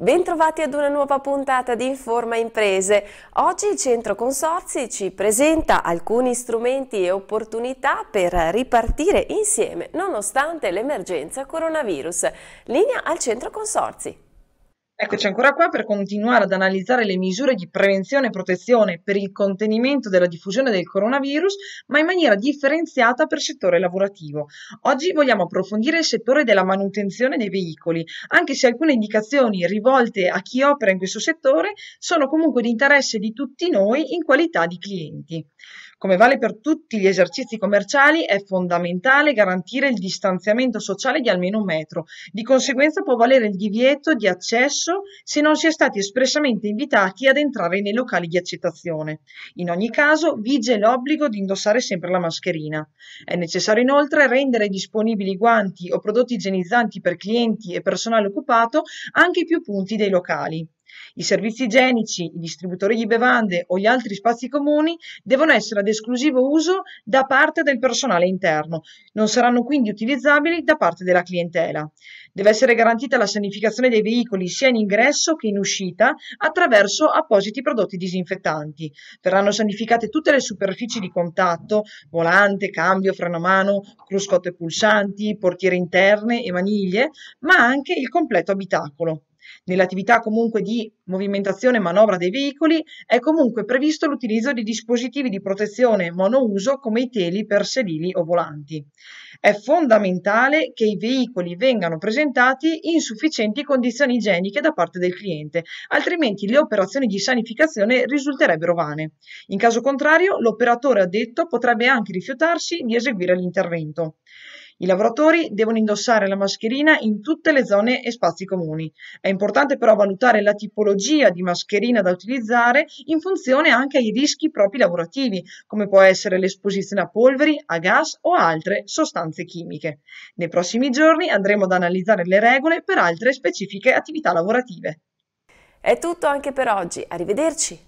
Bentrovati ad una nuova puntata di Informa Imprese. Oggi il Centro Consorzi ci presenta alcuni strumenti e opportunità per ripartire insieme nonostante l'emergenza coronavirus. Linea al Centro Consorzi. Eccoci ancora qua per continuare ad analizzare le misure di prevenzione e protezione per il contenimento della diffusione del coronavirus, ma in maniera differenziata per settore lavorativo. Oggi vogliamo approfondire il settore della manutenzione dei veicoli, anche se alcune indicazioni rivolte a chi opera in questo settore sono comunque di interesse di tutti noi in qualità di clienti. Come vale per tutti gli esercizi commerciali, è fondamentale garantire il distanziamento sociale di almeno un metro. Di conseguenza può valere il divieto di accesso permesso se non si è stati espressamente invitati ad entrare nei locali di accettazione. In ogni caso, vige l'obbligo di indossare sempre la mascherina. È necessario inoltre rendere disponibili guanti o prodotti igienizzanti per clienti e personale occupato anche più punti dei locali. I servizi igienici, i distributori di bevande o gli altri spazi comuni devono essere ad esclusivo uso da parte del personale interno, non saranno quindi utilizzabili da parte della clientela. Deve essere garantita la sanificazione dei veicoli sia in ingresso che in uscita attraverso appositi prodotti disinfettanti. Verranno sanificate tutte le superfici di contatto, volante, cambio, freno a mano, cruscotte pulsanti, portiere interne e maniglie, ma anche il completo abitacolo. Nell'attività comunque di movimentazione e manovra dei veicoli è comunque previsto l'utilizzo di dispositivi di protezione monouso come i teli per sedili o volanti. È fondamentale che i veicoli vengano presentati in sufficienti condizioni igieniche da parte del cliente, altrimenti le operazioni di sanificazione risulterebbero vane. In caso contrario, l'operatore addetto potrebbe anche rifiutarsi di eseguire l'intervento. I lavoratori devono indossare la mascherina in tutte le zone e spazi comuni. È importante però valutare la tipologia di mascherina da utilizzare in funzione anche ai rischi propri lavorativi, come può essere l'esposizione a polveri, a gas o altre sostanze chimiche. Nei prossimi giorni andremo ad analizzare le regole per altre specifiche attività lavorative. È tutto anche per oggi, arrivederci!